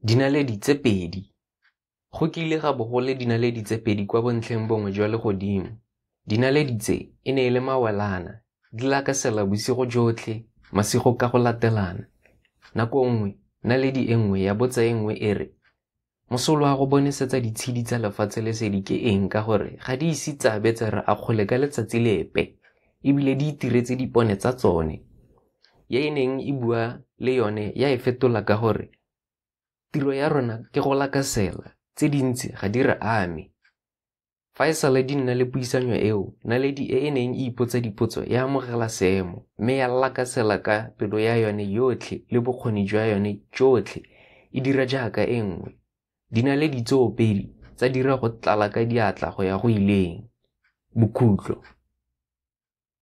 di na le ditse pedi. Go kile ga bo gole di na le ditse pedi kwa bontlheng bongwe jwa legodimo. Dinaledi tse e ne e le mawelana, di lakasela bosigo jotlhe masigo ka go latelana. Nako e nngwe naledi e nngwe ya botsa e nngwe e re, mosola wa go bonesetsa ditshedi tsa lefatshe lesedi ke eng ka gore ga di ise tsa be tsa re akgole ka letsatsi lepe e bile di itiretse dipone tsa tsone. Ye e neng e bua le yone ya e fetola ka gore Tiro ya rona ke go lakasela, tse dintsi ga di re ame. Fa e sale di nna le puisano eo naledi e e neng e ipotsa dipotso e amogela seemo mme ya lakasela ka pelo ya yona yotlhe le bokgoni jwa yona jotlhe e dira jaaka e nngwe. Dinaledi tsoopedi tsa dira go tlala ka diatla go ya go ileng. Bokhutlo.